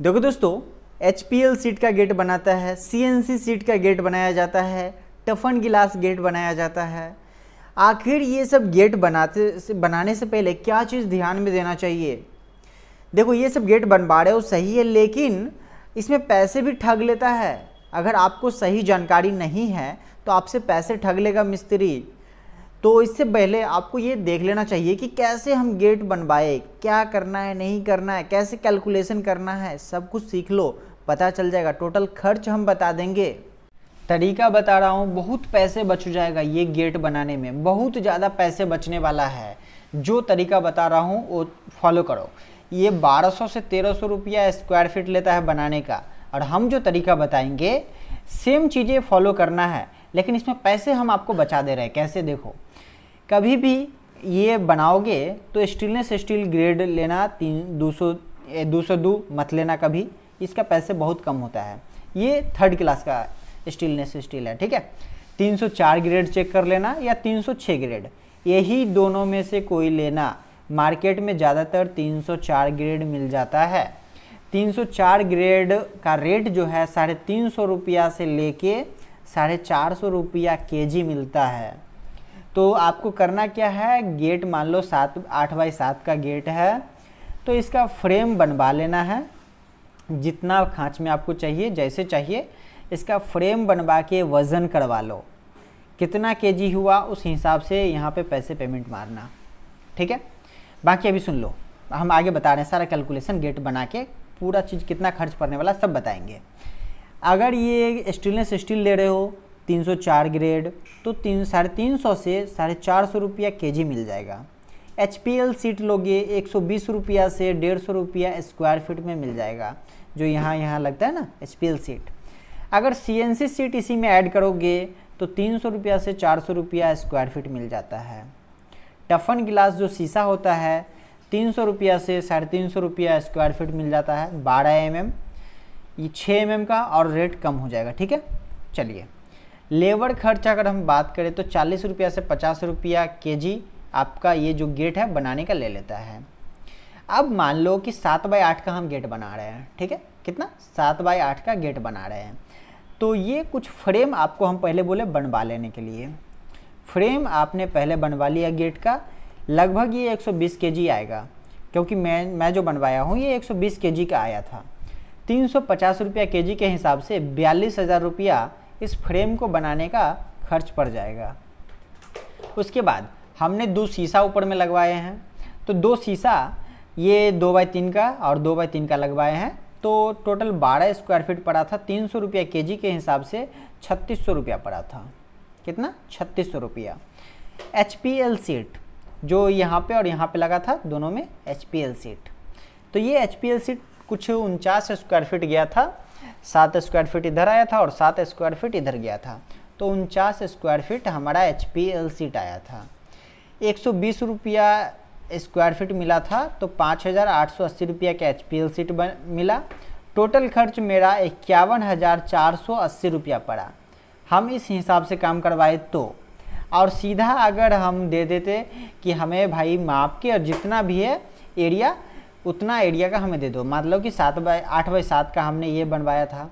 देखो दोस्तों H seat का गेट बनाता है सी सीट का गेट बनाया जाता है टफन गिलास गेट बनाया जाता है आखिर ये सब गेट बनाते बनाने से पहले क्या चीज़ ध्यान में देना चाहिए देखो ये सब गेट बनवा रहे हो सही है लेकिन इसमें पैसे भी ठग लेता है अगर आपको सही जानकारी नहीं है तो आपसे पैसे ठग लेगा मिस्त्री तो इससे पहले आपको ये देख लेना चाहिए कि कैसे हम गेट बनवाए क्या करना है नहीं करना है कैसे कैलकुलेशन करना है सब कुछ सीख लो पता चल जाएगा टोटल खर्च हम बता देंगे तरीका बता रहा हूँ बहुत पैसे बच जाएगा ये गेट बनाने में बहुत ज़्यादा पैसे बचने वाला है जो तरीका बता रहा हूँ वो फॉलो करो ये 1200 से 1300 रुपया स्क्वायर फीट लेता है बनाने का और हम जो तरीका बताएंगे सेम चीज़ें फॉलो करना है लेकिन इसमें पैसे हम आपको बचा दे रहे हैं कैसे देखो कभी भी ये बनाओगे तो स्टीलनेस स्टील ग्रेड लेना तीन दो सौ दो सौ दो मत लेना कभी इसका पैसे बहुत कम होता है ये थर्ड क्लास का स्टीलनेस स्टील है ठीक है 304 ग्रेड चेक कर लेना या 306 ग्रेड यही दोनों में से कोई लेना मार्केट में ज़्यादातर 304 ग्रेड मिल जाता है 304 ग्रेड का रेट जो है साढ़े तीन सौ रुपया से लेके साढ़े चार सौ रुपया के जी मिलता है तो आपको करना क्या है गेट मान लो सात आठ बाई सात का गेट है तो इसका फ्रेम बनवा लेना है जितना खाँच में आपको चाहिए जैसे चाहिए इसका फ्रेम बनवा के वज़न करवा लो कितना केजी हुआ उस हिसाब से यहाँ पे पैसे पेमेंट मारना ठीक है बाकी अभी सुन लो हम आगे बता रहे हैं सारा कैलकुलेशन गेट बना के पूरा चीज़ कितना खर्च पड़ने वाला सब बताएंगे अगर ये स्टेनलेस स्टील ले रहे हो 304 ग्रेड तो तीन साढ़े तीन सौ से साढ़े चार सौ रुपया के जी मिल जाएगा एच सीट लोगे एक सौ बीस रुपया से डेढ़ सौ रुपया स्क्वायर फीट में मिल जाएगा जो यहाँ यहाँ लगता है ना एच सीट अगर सी सीट इसी में ऐड करोगे तो तीन सौ रुपया से चार सौ रुपया स्क्वायर फीट मिल जाता है टफन गिलास जो शीशा होता है तीन सौ रुपया से साढ़े तीन सौ रुपया स्क्वायर फीट मिल जाता है बारह एम एम ये छः एम का और रेट कम हो जाएगा ठीक है चलिए लेबर खर्च अगर हम बात करें तो चालीस रुपया से पचास रुपया के जी आपका ये जो गेट है बनाने का ले लेता है अब मान लो कि सात बाई आठ का हम गेट बना रहे हैं ठीक है कितना सात बाई आठ का गेट बना रहे हैं तो ये कुछ फ्रेम आपको हम पहले बोले बनवा लेने के लिए फ्रेम आपने पहले बनवा लिया गेट का लगभग ये 120 केजी आएगा क्योंकि मैं मैं जो बनवाया हूँ ये 120 केजी का आया था तीन सौ पचास रुपया के के हिसाब से बयालीस हज़ार रुपया इस फ्रेम को बनाने का खर्च पड़ जाएगा उसके बाद हमने दो शीशा ऊपर में लगवाए हैं तो दो शीशा ये दो बाई तीन का और दो बाई तीन का लगवाए हैं तो टोटल बारह स्क्वायर फीट पड़ा था तीन सौ रुपया के जी के हिसाब से छत्तीस सौ रुपया पड़ा था कितना छत्तीस सौ रुपया एच पी एल सीट जो यहाँ पे और यहाँ पे लगा था दोनों में एच पी एल सीट तो ये एच पी एल सीट कुछ उनचास स्क्वायर फीट गया था सात स्क्वायर फीट इधर आया था और सात स्क्वायर फीट इधर गया था तो उनचास स्क्वायर फीट हमारा एच पी एल सीट आया था एक सौ बीस रुपया स्क्वायर फीट मिला था तो पाँच हज़ार आठ सौ अस्सी रुपया का एच पी एल सीट मिला टोटल खर्च मेरा इक्यावन हज़ार चार सौ अस्सी रुपया पड़ा हम इस हिसाब से काम करवाए तो और सीधा अगर हम दे देते कि हमें भाई माप के और जितना भी है एरिया उतना एरिया का हमें दे दो मतलब कि सात बाई आठ बाई सात का हमने ये बनवाया था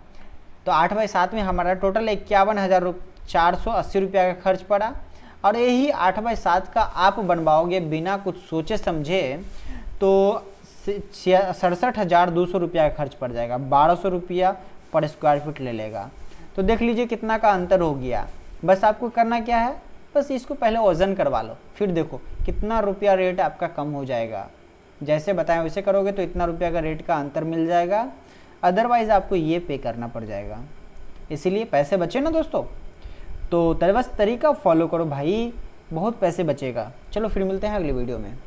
तो आठ बाई सात में हमारा टोटल इक्यावन हज़ार चार सौ अस्सी रुपया का खर्च पड़ा और यही आठ बाई सात का आप बनवाओगे बिना कुछ सोचे समझे तो सड़सठ हज़ार दो सौ रुपया का खर्च पड़ जाएगा बारह सौ रुपया पर स्क्वायर फीट ले लेगा तो देख लीजिए कितना का अंतर हो गया बस आपको करना क्या है बस इसको पहले वज़न करवा लो फिर देखो कितना रुपया रेट आपका कम हो जाएगा जैसे बताएं वैसे करोगे तो इतना रुपया का रेट का अंतर मिल जाएगा अदरवाइज़ आपको ये पे करना पड़ जाएगा इसीलिए पैसे बचे ना दोस्तों तो बस तरीका फॉलो करो भाई बहुत पैसे बचेगा चलो फिर मिलते हैं अगली वीडियो में